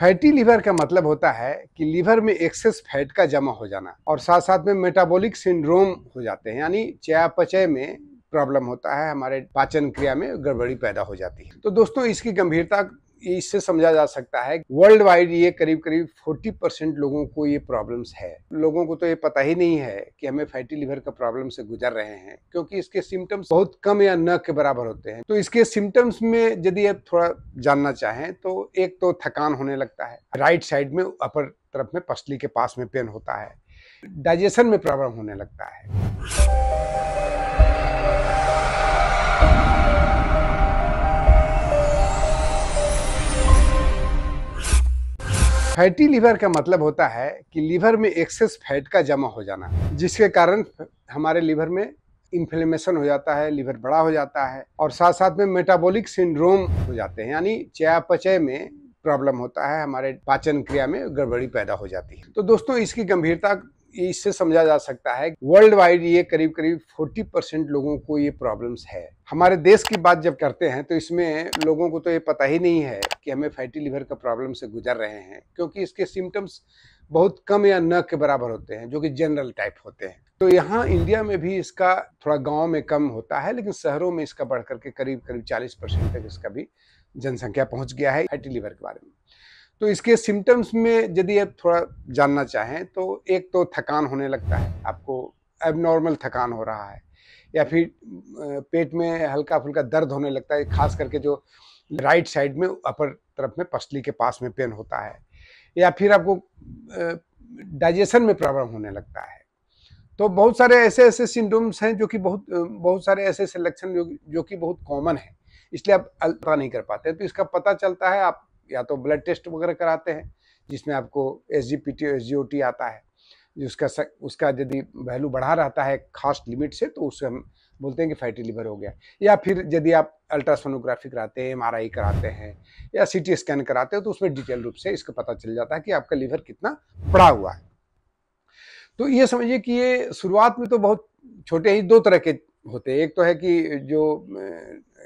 Fatty liver का मतलब होता है कि लीवर में एक्सेस फैट का जमा हो जाना और साथ साथ में मेटाबॉलिक सिंड्रोम हो जाते हैं यानी चयापचय में प्रॉब्लम होता है हमारे पाचन क्रिया में गड़बड़ी पैदा हो जाती है तो दोस्तों इसकी गंभीरता इससे समझा जा सकता है वर्ल्ड वाइड ये करीब करीब 40 परसेंट लोगों को ये प्रॉब्लम्स है लोगों को तो ये पता ही नहीं है कि हमें फैटी लिवर का प्रॉब्लम से गुजर रहे हैं क्योंकि इसके सिम्टम्स बहुत कम या न के बराबर होते हैं तो इसके सिम्टम्स में यदि आप थोड़ा जानना चाहें तो एक तो थकान होने लगता है राइट साइड में अपर तरफ में पसली के पास में पेन होता है डाइजेशन में प्रॉब्लम होने लगता है फैटी लीवर का मतलब होता है कि लीवर में एक्सेस फैट का जमा हो जाना जिसके कारण हमारे लीवर में इन्फ्लेमेशन हो जाता है लीवर बड़ा हो जाता है और साथ साथ में मेटाबॉलिक सिंड्रोम हो जाते हैं यानी चयापचय में प्रॉब्लम होता है हमारे पाचन क्रिया में गड़बड़ी पैदा हो जाती है तो दोस्तों इसकी गंभीरता इससे समझा जा सकता है वर्ल्ड वाइड ये करीब करीब 40 परसेंट लोगों को ये प्रॉब्लम्स है हमारे देश की बात जब करते हैं तो इसमें लोगों को तो ये पता ही नहीं है कि हमें फैटी लिवर का प्रॉब्लम से गुजर रहे हैं क्योंकि इसके सिम्टम्स बहुत कम या न के बराबर होते हैं जो कि जनरल टाइप होते हैं तो यहाँ इंडिया में भी इसका थोड़ा गाँव में कम होता है लेकिन शहरों में इसका बढ़ करके करीब करीब चालीस परसेंट तक इसका भी जनसंख्या पहुँच गया है फैटी लिवर के बारे में तो इसके सिम्टम्स में यदि आप थोड़ा जानना चाहें तो एक तो थकान होने लगता है आपको एबनॉर्मल थकान हो रहा है या फिर पेट में हल्का फुल्का दर्द होने लगता है खास करके जो राइट साइड में अपर तरफ में पसली के पास में पेन होता है या फिर आपको डाइजेशन में प्रॉब्लम होने लगता है तो बहुत सारे ऐसे ऐसे सिम्टम्स हैं जो कि बहुत बहुत सारे ऐसे ऐसे लक्षण जो कि बहुत कॉमन है इसलिए आप पता नहीं कर पाते तो इसका पता चलता है आप या तो ब्लड टेस्ट वगैरह कराते हैं जिसमें आपको S G P T S G O T आता है उसका उसका यदि वैल्यू बढ़ा रहता है खास लिमिट से तो उससे हम बोलते हैं कि फैटी लिवर हो गया या फिर यदि आप अल्ट्रासोनोग्राफी कराते हैं एम आर आई कराते हैं या सी टी स्कैन कराते हैं तो उसमें डिटेल रूप से इसका पता चल जाता है कि आपका लीवर कितना पड़ा हुआ है तो ये समझिए कि ये शुरुआत में तो बहुत छोटे ही दो तरह के होते हैं एक तो है कि जो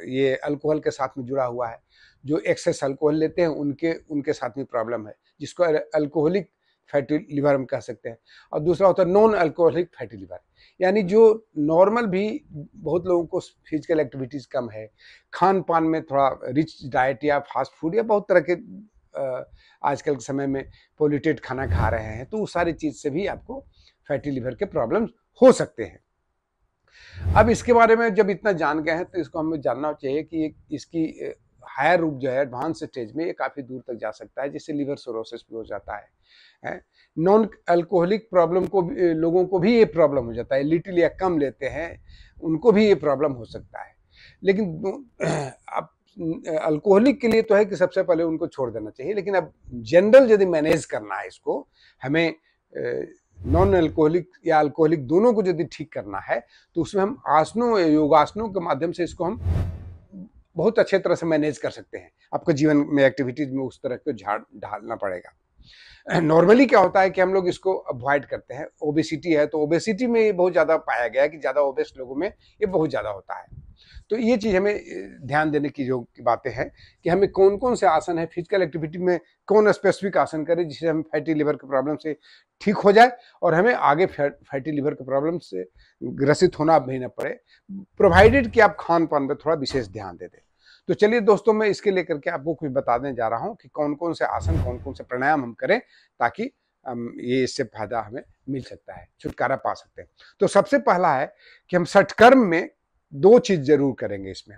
ये अल्कोहल के साथ में जुड़ा हुआ है जो एक्सेस अल्कोहल लेते हैं उनके उनके साथ में प्रॉब्लम है जिसको अल्कोहलिक फैटी लिवर हम कह सकते हैं और दूसरा होता है नॉन अल्कोहलिक फैटी लिवर यानी जो नॉर्मल भी बहुत लोगों को फिजिकल एक्टिविटीज़ कम है खान पान में थोड़ा रिच डाइट या फास्ट फूड या बहुत तरह के आजकल के समय में पोल्यूटेड खाना खा रहे हैं तो उस सारी चीज़ से भी आपको फैटी लिवर के प्रॉब्लम्स हो सकते हैं अब इसके बारे में जब इतना जान गए हैं तो इसको हमें जानना चाहिए कि इसकी हायर रूप जो है एडवांस स्टेज में ये काफ़ी दूर तक जा सकता है जिससे लीवर सोरोसिस भी हो जाता है, है? नॉन अल्कोहलिक प्रॉब्लम को लोगों को भी ये प्रॉब्लम हो जाता है लिटिल या कम लेते हैं उनको भी ये प्रॉब्लम हो सकता है लेकिन अब अल्कोहलिक के लिए तो है कि सबसे पहले उनको छोड़ देना चाहिए लेकिन अब जनरल यदि मैनेज करना है इसको हमें नॉन अल्कोहलिक या अल्कोहलिक दोनों को यदि ठीक करना है तो उसमें हम आसनों योगासनों के माध्यम से इसको हम बहुत अच्छे तरह से मैनेज कर सकते हैं आपके जीवन में एक्टिविटीज में उस तरह को झाड़ ढालना पड़ेगा नॉर्मली क्या होता है कि हम लोग इसको अवॉइड करते हैं ओबेसिटी है तो ओबेसिटी में ये बहुत ज़्यादा पाया गया है कि ज़्यादा ओबेस लोगों में ये बहुत ज़्यादा होता है तो ये चीज़ हमें ध्यान देने की जो बातें हैं कि हमें कौन कौन से आसन है फिजिकल एक्टिविटी में कौन स्पेसिफिक आसन करें जिससे हम फैटी लिवर के प्रॉब्लम से ठीक हो जाए और हमें आगे फैटी लिवर के प्रॉब्लम से ग्रसित होना भी ना पड़े प्रोवाइडेड कि आप खान पान पर थोड़ा विशेष ध्यान दे दें तो चलिए दोस्तों मैं इसके लेकर के आपको कुछ बताने जा रहा हूँ कि कौन कौन से आसन कौन कौन से प्राणायाम हम करें ताकि ये इससे फायदा हमें मिल सकता है छुटकारा पा सकते हैं तो सबसे पहला है कि हम सटकर्म में दो चीज जरूर करेंगे इसमें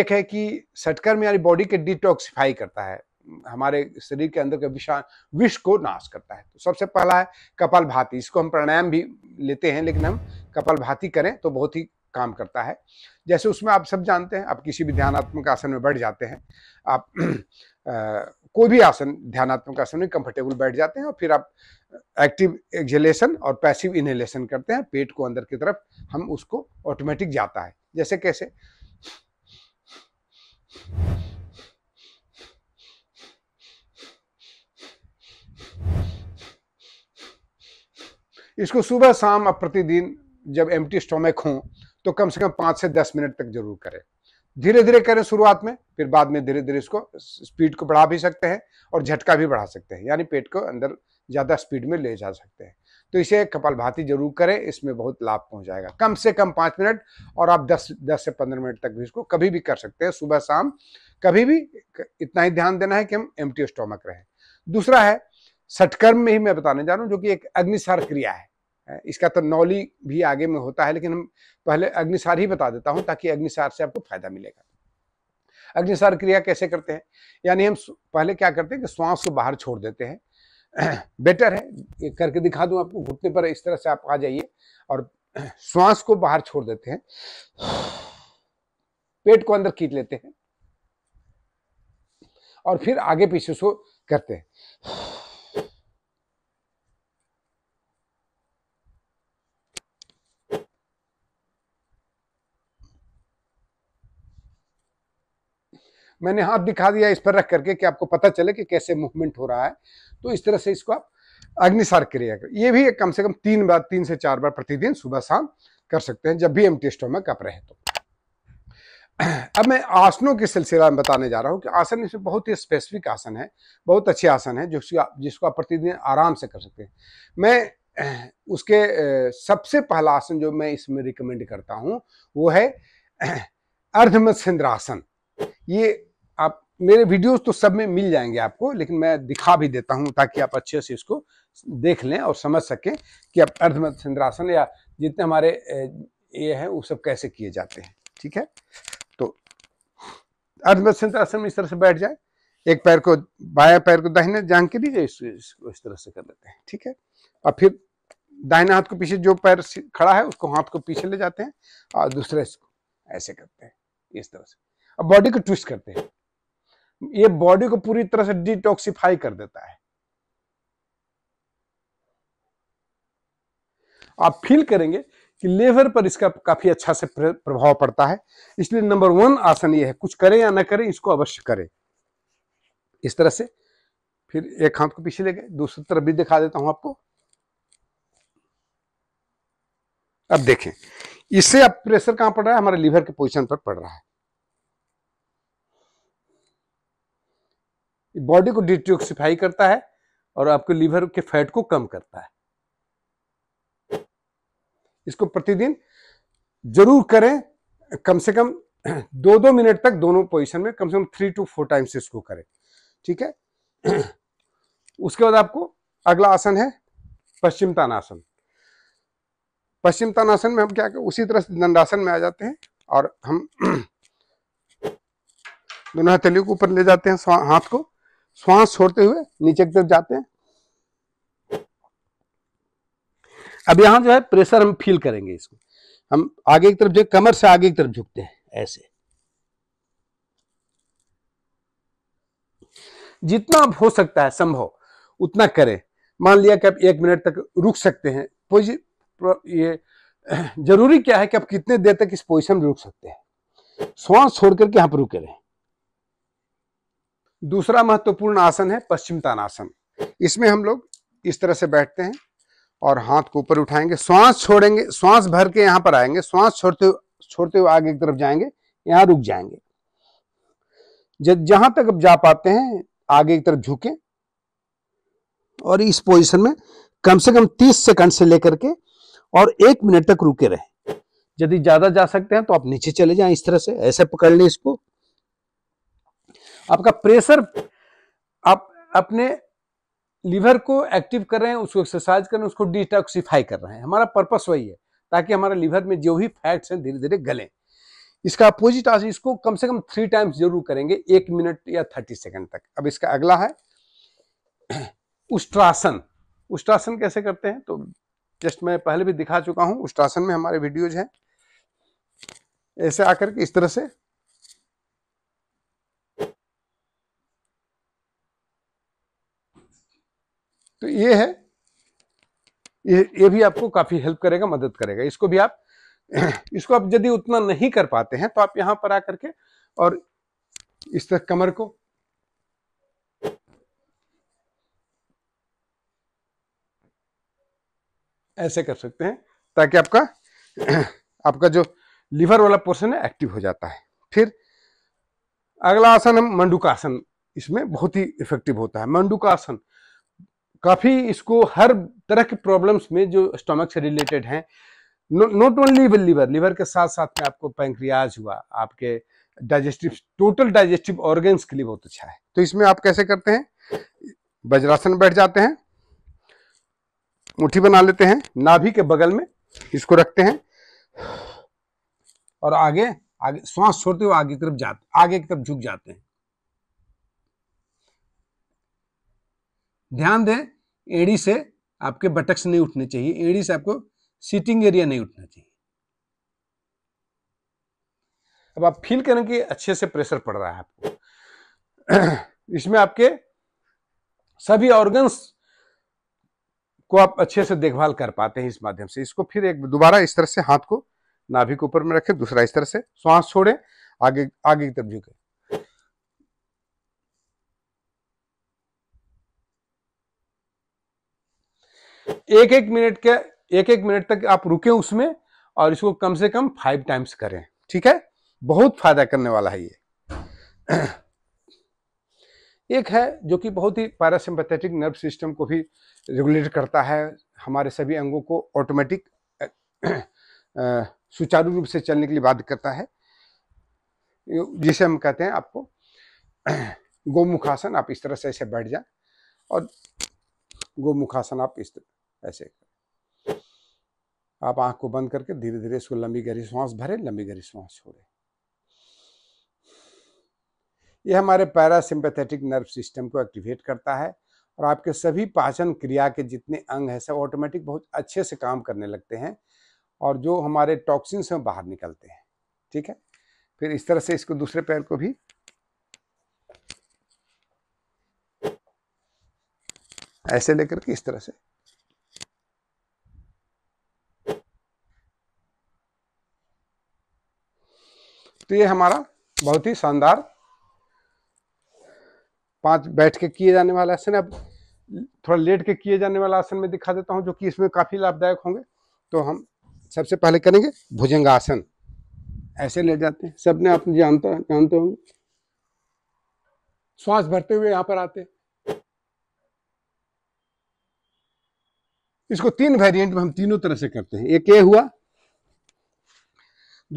एक है कि सटकर्म यानी बॉडी के डिटॉक्सिफाई करता है हमारे शरीर के अंदर के विषा विष को नाश करता है तो सबसे पहला है कपाल भाती इसको हम प्राणायाम भी लेते हैं लेकिन हम कपाल भाती करें तो बहुत ही काम करता है जैसे उसमें आप सब जानते हैं आप किसी भी ध्यानात्मक आसन में बैठ जाते हैं आप आ, कोई भी आसन ध्यानात्मक आसन में कंफर्टेबल बैठ जाते हैं और फिर आप एक्टिव एक्जेलेशन और पैसिव इनहेलेशन करते हैं पेट को अंदर की तरफ हम उसको ऑटोमेटिक जाता है जैसे कैसे इसको सुबह शाम आप प्रतिदिन जब एम टी स्टोमक हो तो कम से कम पाँच से दस मिनट तक जरूर करें धीरे धीरे करें शुरुआत में फिर बाद में धीरे धीरे इसको स्पीड को बढ़ा भी सकते हैं और झटका भी बढ़ा सकते हैं यानी पेट को अंदर ज़्यादा स्पीड में ले जा सकते हैं तो इसे भाती जरूर करें इसमें बहुत लाभ जाएगा कम से कम पाँच मिनट और आप दस दस से पंद्रह मिनट तक भी इसको कभी भी कर सकते हैं सुबह शाम कभी भी इतना ही ध्यान देना है कि हम एम स्टोमक रहें दूसरा है सटकर्म में ही मैं बताने जा रहा हूँ जो कि एक अग्निसार क्रिया है इसका तो नौली भी आगे में होता है लेकिन हम पहले अग्निसार ही बता देता हूँ ताकि अग्निसार से आपको फायदा मिलेगा अग्निसार क्रिया कैसे करते हैं यानी हम पहले क्या करते हैं कि श्वास को बाहर छोड़ देते हैं बेटर है ये करके दिखा दूं आपको घुटने पर इस तरह से आप आ जाइए और श्वास को बाहर छोड़ देते हैं पेट को अंदर खींच लेते हैं और फिर आगे पीछे उसको करते हैं मैंने हाथ दिखा दिया इस पर रख करके कि आपको पता चले कि कैसे मूवमेंट हो रहा है तो इस तरह से इसको आप अग्निशार क्रिया कर ये भी कम से कम तीन बार तीन से चार बार प्रतिदिन सुबह शाम कर सकते हैं जब भी एम टी में कप रहे तो अब मैं आसनों के सिलसिला में बताने जा रहा हूँ कि आसन इसमें बहुत ही स्पेसिफिक आसन है बहुत अच्छे आसन है जो जिसको आप प्रतिदिन आराम से कर सकते हैं मैं उसके सबसे पहला आसन जो मैं इसमें रिकमेंड करता हूँ वो है अर्धमत्सेंद्र आसन ये आप मेरे वीडियोस तो सब में मिल जाएंगे आपको लेकिन मैं दिखा भी देता हूं ताकि आप अच्छे से इसको देख लें और समझ सकें कि आप अर्धमत चंद्रासन या जितने हमारे ये हैं वो सब कैसे किए जाते हैं ठीक है तो अर्धमत चंद्रासन में इस तरह से बैठ जाए एक पैर को बाया पैर को दाहिने जांग के दीजिए इस, इसको इस तरह से कर लेते हैं ठीक है और फिर दाहिने हाथ को पीछे जो पैर खड़ा है उसको हाथ को पीछे ले जाते हैं और दूसरे ऐसे करते हैं इस तरह से अब बॉडी को ट्विस्ट करते हैं ये बॉडी को पूरी तरह से डिटॉक्सिफाई कर देता है आप फील करेंगे कि लेवर पर इसका काफी अच्छा से प्रभाव पड़ता है इसलिए नंबर वन आसन ये है कुछ करें या ना करें इसको अवश्य करें इस तरह से फिर एक हाथ को पीछे ले गए दूसरी तरफ भी दिखा देता हूं आपको अब देखें इससे अब प्रेशर कहां पड़ रहा है हमारे लीवर के पोजीशन पर पड़ रहा है बॉडी को डिटॉक्सिफाई करता है और आपके लीवर के फैट को कम करता है इसको प्रतिदिन जरूर करें कम से कम दो दो मिनट तक दोनों पोजीशन में कम से कम थ्री टू फोर टाइम्स इसको करें ठीक है उसके बाद आपको अगला आसन है पश्चिम तानासन पश्चिम तानासन में हम क्या करें उसी तरह से दंडासन में आ जाते हैं और हम दोनों हथेलियों के ऊपर ले जाते हैं हाथ को श्वास छोड़ते हुए नीचे की तरफ जाते हैं अब यहां जो है प्रेशर हम फील करेंगे इसको हम आगे की तरफ जो कमर से आगे की तरफ झुकते हैं ऐसे जितना हो सकता है संभव उतना करें मान लिया कि आप एक मिनट तक रुक सकते हैं ये जरूरी क्या है कि आप कितने देर तक इस पोजिशन में रुक सकते हैं श्वास छोड़ करके यहां पर रुके रहें दूसरा महत्वपूर्ण आसन है पश्चिमतानासन इसमें हम लोग इस तरह से बैठते हैं और हाथ को ऊपर उठाएंगे श्वास छोड़ेंगे श्वास भर के यहां पर आएंगे श्वास छोड़ते छोड़ते हुए आगे की तरफ जाएंगे यहां रुक जाएंगे जहां तक अब जा पाते हैं आगे की तरफ झुके और इस पोजीशन में कम से कम 30 सेकंड से लेकर के और एक मिनट तक रुके रहे यदि ज्यादा जा सकते हैं तो आप नीचे चले जाएं इस तरह से ऐसे पकड़ लें इसको आपका प्रेशर आप अपने लीवर को एक्टिव कर रहे हैं उसको एक्सरसाइज कर रहे हैं उसको डिटॉक्सीफाई कर रहे हैं हमारा पर्पस वही है ताकि हमारे लीवर में जो भी फैट्स हैं धीरे धीरे गलें इसका अपोजिट आज इसको कम से कम थ्री टाइम्स जरूर करेंगे एक मिनट या थर्टी सेकेंड तक अब इसका अगला है उष्ट्रासन उष्ट्रासन कैसे करते हैं तो जस्ट मैं पहले भी दिखा चुका हूं उष्ट्रासन में हमारे वीडियोज हैं ऐसे आकर के इस तरह से तो ये है ये ये भी आपको काफ़ी हेल्प करेगा मदद करेगा इसको भी आप इसको आप यदि उतना नहीं कर पाते हैं तो आप यहां पर आकर के और इस तरह कमर को ऐसे कर सकते हैं ताकि आपका आपका जो लीवर वाला पोर्शन है एक्टिव हो जाता है फिर अगला आसन हम आसन इसमें बहुत ही इफेक्टिव होता है आसन काफ़ी इसको हर तरह के प्रॉब्लम्स में जो स्टोमक से रिलेटेड हैं not only with liver liver के साथ साथ में आपको पैंक्रियाज हुआ आपके डाइजेस्टिव टोटल डाइजेस्टिव ऑर्गेन्स के लिए बहुत अच्छा है तो इसमें आप कैसे करते हैं वज्रासन बैठ जाते हैं मुट्ठी बना लेते हैं नाभि के बगल में इसको रखते हैं और आगे आगे श्वास छोड़ते हुए आगे की तरफ जाते आगे की तरफ झुक जाते हैं ध्यान दें एड़ी से आपके बटक्स नहीं उठने चाहिए एड़ी से आपको सीटिंग एरिया नहीं उठना चाहिए अब आप फील करें कि अच्छे से प्रेशर पड़ रहा है आपको इसमें आपके सभी ऑर्गन्स को आप अच्छे से देखभाल कर पाते हैं इस माध्यम से इसको फिर एक दोबारा इस तरह से हाथ को नाभि के ऊपर में रखें दूसरा इस तरह से श्वास छोड़ें आगे आगे की तरफ झुकें एक एक मिनट के एक एक मिनट तक आप रुके उसमें और इसको कम से कम फाइव टाइम्स करें ठीक है बहुत फायदा करने वाला है ये एक है जो कि बहुत ही पैरासिम्पथेटिक नर्व सिस्टम को भी रेगुलेट करता है हमारे सभी अंगों को ऑटोमेटिक सुचारू रूप से चलने के लिए बाध्य करता है जिसे हम कहते हैं आपको गोमुखासन आप इस तरह से ऐसे बैठ जाए और गोमुखासन आप इस तरह ऐसे आप आंख को बंद करके धीरे धीरे इसको लंबी गहरी सांस भरे लंबी गहरी सांस छोड़े ये हमारे पैरासिम्पैथेटिक नर्व सिस्टम को एक्टिवेट करता है और आपके सभी पाचन क्रिया के जितने अंग हैं सब ऑटोमेटिक बहुत अच्छे से काम करने लगते हैं और जो हमारे टॉक्सिन्स हैं बाहर निकलते हैं ठीक है फिर इस तरह से इसको दूसरे पैर को भी ऐसे लेकर के इस तरह से तो ये हमारा बहुत ही शानदार पांच बैठ के किए जाने वाला आसन अब थोड़ा लेट के किए जाने वाला आसन में दिखा देता हूँ जो कि इसमें काफ़ी लाभदायक होंगे तो हम सबसे पहले करेंगे भुजंग आसन ऐसे ले जाते हैं सबने आप जानते जानते होंगे श्वास भरते हुए यहां पर आते हैं इसको तीन वेरिएंट में हम तीनों तरह से करते हैं एक ये हुआ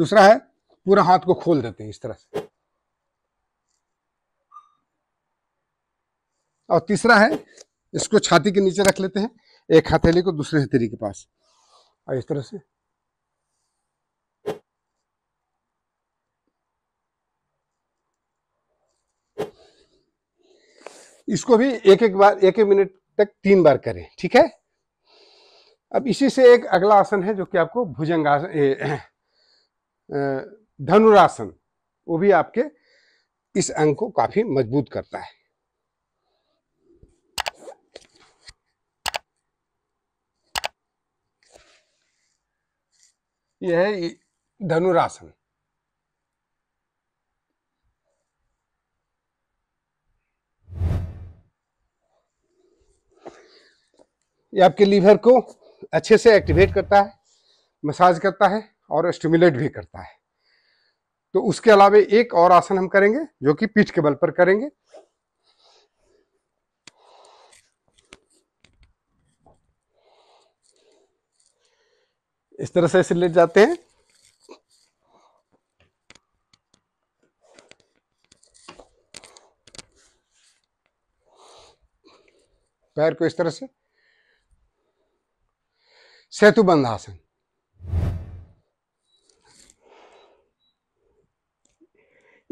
दूसरा है पूरा हाथ को खोल देते हैं इस तरह से और तीसरा है इसको छाती के नीचे रख लेते हैं एक हथेली को दूसरे हथेली के पास और इस तरह से इसको भी एक एक बार एक एक मिनट तक तीन बार करें ठीक है अब इसी से एक अगला आसन है जो कि आपको भुजंग आसन धनुरासन वो भी आपके इस अंग को काफी मजबूत करता है यह है धनुरासन ये आपके लीवर को अच्छे से एक्टिवेट करता है मसाज करता है और स्टिमुलेट भी करता है तो उसके अलावा एक और आसन हम करेंगे जो कि पीठ के बल पर करेंगे इस तरह से लेट जाते हैं पैर को इस तरह से सेतुबंध आसन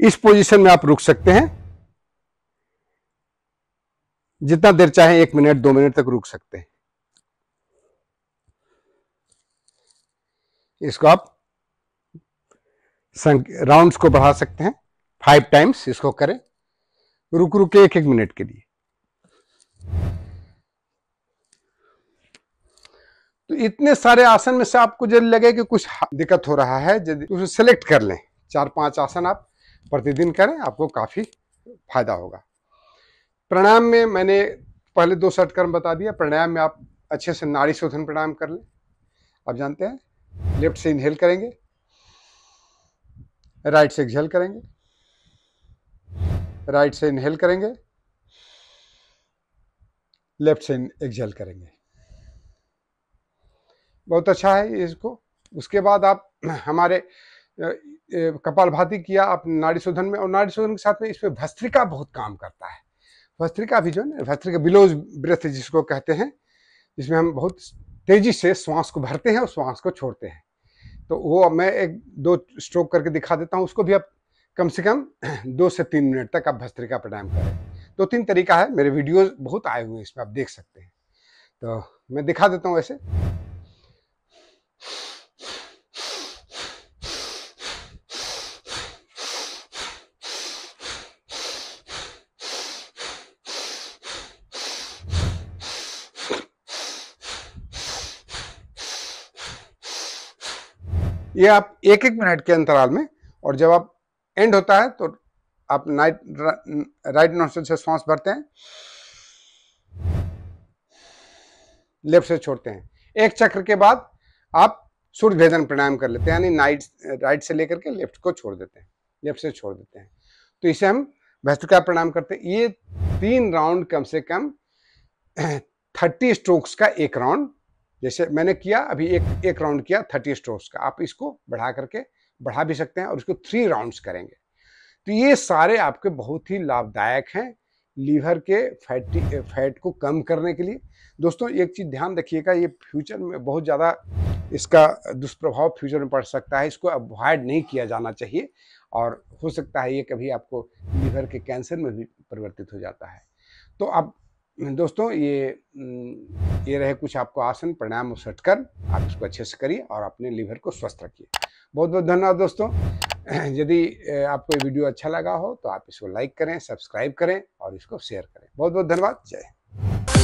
इस पोजीशन में आप रुक सकते हैं जितना देर चाहे एक मिनट दो मिनट तक रुक सकते हैं इसको आप राउंड्स को बढ़ा सकते हैं फाइव टाइम्स इसको करें रुक रुक के एक एक मिनट के लिए तो इतने सारे आसन में से आपको जब लगे कि कुछ दिक्कत हो रहा है जब उसे सेलेक्ट कर लें चार पांच आसन आप प्रतिदिन करें आपको काफ़ी फायदा होगा प्राणायाम में मैंने पहले दो सटकर्म बता दिया प्राणायाम में आप अच्छे से नाड़ी शोधन प्राणायाम कर लें आप जानते हैं लेफ्ट से इनहेल करेंगे राइट से एक्सहेल करेंगे राइट से इनहेल करेंगे लेफ्ट से एक्सहेल करेंगे बहुत अच्छा है इसको उसके बाद आप हमारे कपाल भाती किया आप नाड़ी शोधन में और नाड़ी शोधन के साथ में इसमें भस्त्रिका बहुत काम करता है भस्त्रिका भी जो है ना भस्त्रिका बिलोज ब्रेथ जिसको कहते हैं जिसमें हम बहुत तेजी से श्वास को भरते हैं और श्वास को छोड़ते हैं तो वो अब मैं एक दो स्ट्रोक करके दिखा देता हूँ उसको भी आप कम से कम दो से तीन मिनट तक आप भस्त्रिका प्राणायाम करें दो तो तीन तरीका है मेरे वीडियोज बहुत आए हुए हैं इसमें आप देख सकते हैं तो मैं दिखा देता हूँ ऐसे ये आप एक एक मिनट के अंतराल में और जब आप एंड होता है तो आप नाइट राइट नोस्टल से श्वास भरते हैं लेफ्ट से छोड़ते हैं एक चक्र के बाद आप सूर्य भेदन प्राणायाम कर लेते हैं यानी नाइट राइट से लेकर के लेफ्ट को छोड़ देते हैं लेफ्ट से छोड़ देते हैं तो इसे हम भैस्तुका प्रणाम करते हैं ये तीन राउंड कम से कम थर्टी स्ट्रोक्स का एक राउंड जैसे मैंने किया अभी एक एक राउंड किया थर्टी स्ट्रोक्स का आप इसको बढ़ा करके बढ़ा भी सकते हैं और इसको थ्री राउंड्स करेंगे तो ये सारे आपके बहुत ही लाभदायक हैं लीवर के फैटी फैट को कम करने के लिए दोस्तों एक चीज़ ध्यान रखिएगा ये फ्यूचर में बहुत ज़्यादा इसका दुष्प्रभाव फ्यूचर में पड़ सकता है इसको अवॉइड नहीं किया जाना चाहिए और हो सकता है ये कभी आपको लीवर के कैंसर में भी परिवर्तित हो जाता है तो आप दोस्तों ये ये रहे कुछ आपको आसन प्रणायाम सेट कर आप इसको अच्छे से करिए और अपने लीवर को स्वस्थ रखिए बहुत बहुत धन्यवाद दोस्तों यदि आपको वीडियो अच्छा लगा हो तो आप इसको लाइक करें सब्सक्राइब करें और इसको शेयर करें बहुत बहुत धन्यवाद जय